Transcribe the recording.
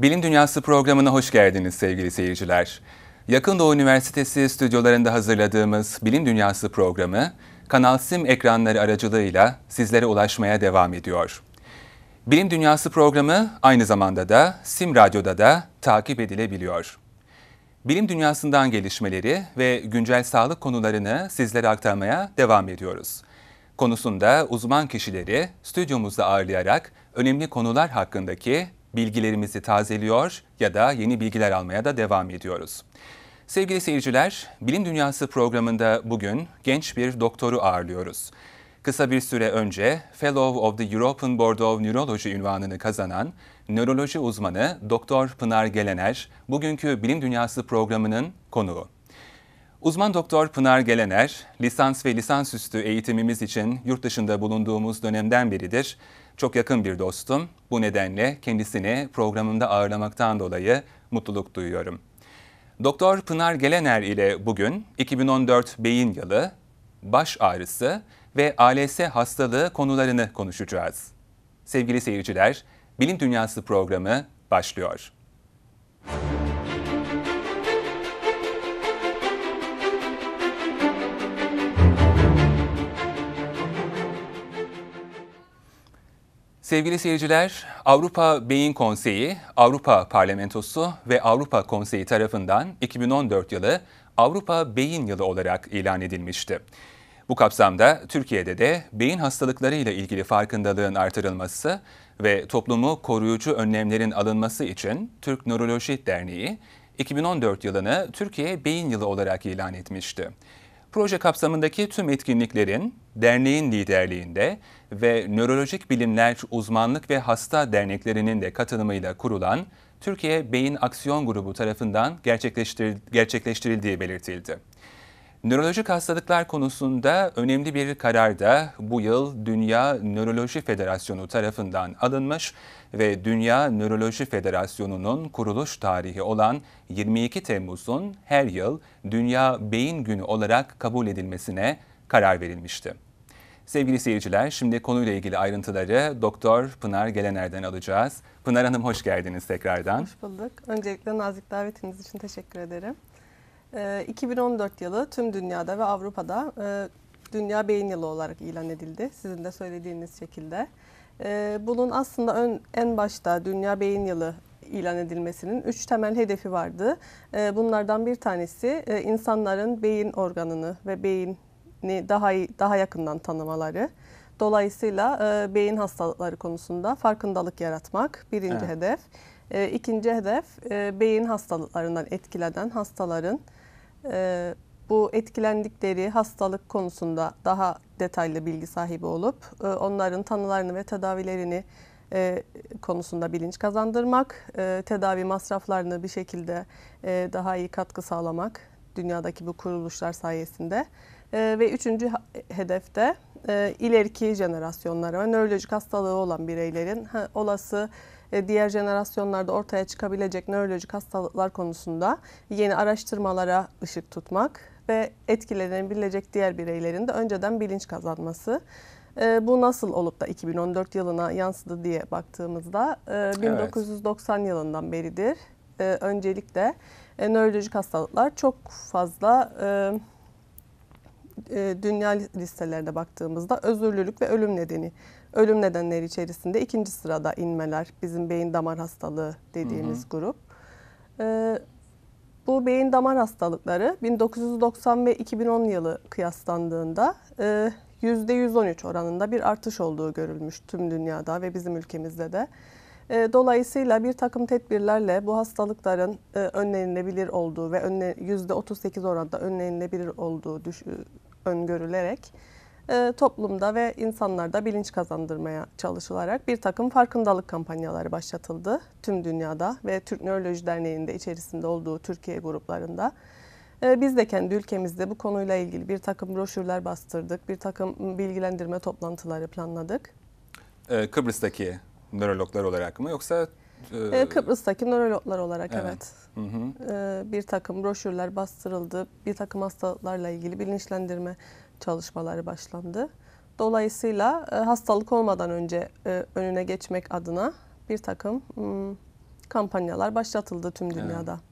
Bilim Dünyası programına hoş geldiniz sevgili seyirciler. Yakın Doğu Üniversitesi stüdyolarında hazırladığımız Bilim Dünyası programı Kanal Sim ekranları aracılığıyla sizlere ulaşmaya devam ediyor. Bilim Dünyası programı aynı zamanda da Sim Radyo'da da takip edilebiliyor. Bilim dünyasından gelişmeleri ve güncel sağlık konularını sizlere aktarmaya devam ediyoruz. Konusunda uzman kişileri stüdyomuzda ağırlayarak önemli konular hakkındaki bilgilerimizi tazeliyor ya da yeni bilgiler almaya da devam ediyoruz. Sevgili seyirciler, Bilim Dünyası programında bugün genç bir doktoru ağırlıyoruz. Kısa bir süre önce Fellow of the European Board of Neurology ünvanını kazanan nöroloji uzmanı Doktor Pınar Gelener bugünkü Bilim Dünyası programının konuğu. Uzman doktor Pınar Gelener, lisans ve lisansüstü eğitimimiz için yurt dışında bulunduğumuz dönemden biridir. Çok yakın bir dostum. Bu nedenle kendisini programımda ağırlamaktan dolayı mutluluk duyuyorum. Doktor Pınar Gelener ile bugün 2014 beyin yılı, baş ağrısı ve ALS hastalığı konularını konuşacağız. Sevgili seyirciler, Bilim Dünyası programı başlıyor. Sevgili seyirciler, Avrupa Beyin Konseyi, Avrupa Parlamentosu ve Avrupa Konseyi tarafından 2014 yılı Avrupa Beyin Yılı olarak ilan edilmişti. Bu kapsamda Türkiye'de de beyin hastalıklarıyla ilgili farkındalığın artırılması ve toplumu koruyucu önlemlerin alınması için Türk Nöroloji Derneği 2014 yılını Türkiye Beyin Yılı olarak ilan etmişti. Proje kapsamındaki tüm etkinliklerin derneğin liderliğinde ve nörolojik bilimler uzmanlık ve hasta derneklerinin de katılımıyla kurulan Türkiye Beyin Aksiyon Grubu tarafından gerçekleştir gerçekleştirildiği belirtildi. Nörolojik hastalıklar konusunda önemli bir karar da bu yıl Dünya Nöroloji Federasyonu tarafından alınmış ve Dünya Nöroloji Federasyonu'nun kuruluş tarihi olan 22 Temmuz'un her yıl Dünya Beyin Günü olarak kabul edilmesine karar verilmişti. Sevgili seyirciler, şimdi konuyla ilgili ayrıntıları Doktor Pınar Gelener'den alacağız. Pınar Hanım hoş geldiniz tekrardan. Hoş bulduk. Öncelikle nazik davetiniz için teşekkür ederim. 2014 ee, yılı tüm dünyada ve Avrupa'da e, Dünya Beyin Yılı olarak ilan edildi. Sizin de söylediğiniz şekilde. Ee, bunun aslında ön, en başta Dünya Beyin Yılı ilan edilmesinin üç temel hedefi vardı. Ee, bunlardan bir tanesi e, insanların beyin organını ve beyni daha iyi, daha yakından tanımaları. Dolayısıyla e, beyin hastalıkları konusunda farkındalık yaratmak birinci evet. hedef. İkinci hedef beyin hastalıklarından etkilenen hastaların e, bu etkilendikleri hastalık konusunda daha detaylı bilgi sahibi olup e, onların tanılarını ve tedavilerini e, konusunda bilinç kazandırmak, e, tedavi masraflarını bir şekilde e, daha iyi katkı sağlamak dünyadaki bu kuruluşlar sayesinde. E, ve üçüncü hedefte e, ileriki jenerasyonlara ve nörolojik hastalığı olan bireylerin ha, olası e, diğer jenerasyonlarda ortaya çıkabilecek nörolojik hastalıklar konusunda yeni araştırmalara ışık tutmak ve etkilenebilecek diğer bireylerin de önceden bilinç kazanması. E, bu nasıl olup da 2014 yılına yansıdı diye baktığımızda 1990 e, evet. yılından beridir. öncelikle nörolojik hastalıklar çok fazla e, dünya listelerine baktığımızda özürlülük ve ölüm nedeni. Ölüm nedenleri içerisinde ikinci sırada inmeler, bizim beyin damar hastalığı dediğimiz hı hı. grup. E, bu beyin damar hastalıkları 1990 ve 2010 yılı kıyaslandığında e, %113 oranında bir artış olduğu görülmüş tüm dünyada ve bizim ülkemizde de. E, dolayısıyla bir takım tedbirlerle bu hastalıkların e, önlenilebilir olduğu ve %38 oranda önlenilebilir olduğu öngörülerek e, toplumda ve insanlarda bilinç kazandırmaya çalışılarak bir takım farkındalık kampanyaları başlatıldı tüm dünyada ve Türk Nöroloji Derneği'nde içerisinde olduğu Türkiye gruplarında. E, biz de kendi ülkemizde bu konuyla ilgili bir takım broşürler bastırdık, bir takım bilgilendirme toplantıları planladık. E, Kıbrıs'taki nörologlar olarak mı yoksa ee, ee, Kıbrıs'taki nörologlar olarak evet, evet. Hı hı. Ee, bir takım broşürler bastırıldı. Bir takım hastalarla ilgili bilinçlendirme çalışmaları başlandı. Dolayısıyla e, hastalık olmadan önce e, önüne geçmek adına bir takım m, hmm, kampanyalar başlatıldı tüm dünyada. Evet.